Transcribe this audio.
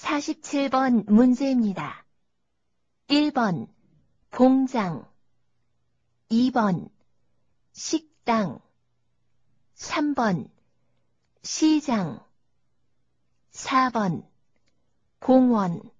47번 문제입니다. 1번 공장 2번 식당 3번 시장 4번 공원